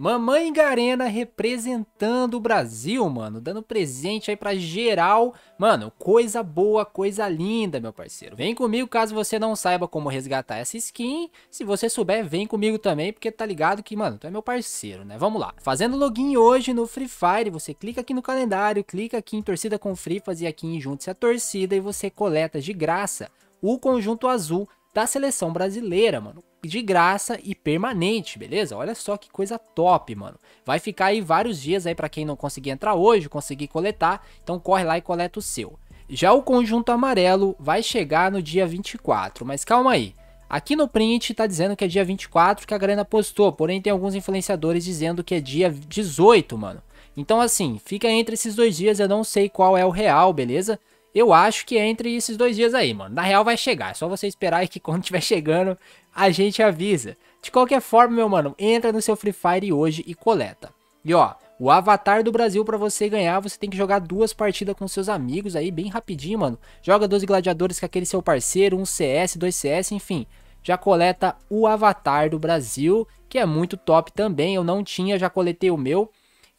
Mamãe Garena representando o Brasil, mano. Dando presente aí pra geral. Mano, coisa boa, coisa linda, meu parceiro. Vem comigo caso você não saiba como resgatar essa skin. Se você souber, vem comigo também, porque tá ligado que, mano, tu é meu parceiro, né? Vamos lá. Fazendo login hoje no Free Fire, você clica aqui no calendário, clica aqui em Torcida com Free, e aqui em Junte-se a Torcida e você coleta de graça o conjunto azul da seleção brasileira, mano de graça e permanente, beleza? Olha só que coisa top, mano. Vai ficar aí vários dias aí para quem não conseguir entrar hoje, conseguir coletar, então corre lá e coleta o seu. Já o conjunto amarelo vai chegar no dia 24, mas calma aí. Aqui no print tá dizendo que é dia 24 que a grana postou, porém tem alguns influenciadores dizendo que é dia 18, mano. Então assim, fica entre esses dois dias, eu não sei qual é o real, beleza? Eu acho que é entre esses dois dias aí, mano. Na real vai chegar, é só você esperar e que quando estiver chegando, a gente avisa. De qualquer forma, meu mano, entra no seu Free Fire hoje e coleta. E ó, o avatar do Brasil para você ganhar, você tem que jogar duas partidas com seus amigos aí, bem rapidinho, mano. Joga 12 gladiadores com aquele seu parceiro, um CS, dois CS, enfim. Já coleta o avatar do Brasil, que é muito top também. Eu não tinha, já coletei o meu.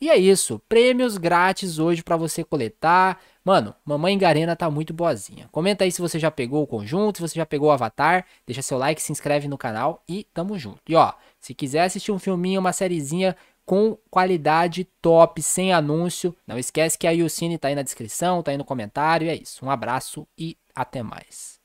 E é isso, prêmios grátis hoje para você coletar. Mano, Mamãe Garena tá muito boazinha. Comenta aí se você já pegou o conjunto, se você já pegou o avatar. Deixa seu like, se inscreve no canal e tamo junto. E ó, se quiser assistir um filminho, uma sériezinha com qualidade top, sem anúncio, não esquece que a Yucine tá aí na descrição, tá aí no comentário. E é isso. Um abraço e até mais.